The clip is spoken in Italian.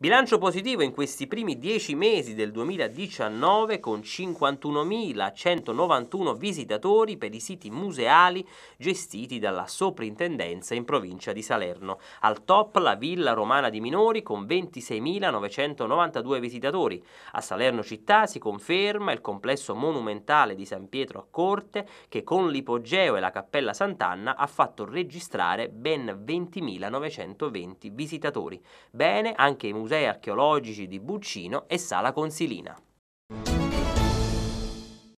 Bilancio positivo in questi primi 10 mesi del 2019 con 51.191 visitatori per i siti museali gestiti dalla Soprintendenza in provincia di Salerno. Al top la Villa Romana di Minori con 26.992 visitatori. A Salerno città si conferma il complesso monumentale di San Pietro a Corte che con l'ipogeo e la Cappella Sant'Anna ha fatto registrare ben 20.920 visitatori. Bene anche i musei musei archeologici di Buccino e Sala Consilina.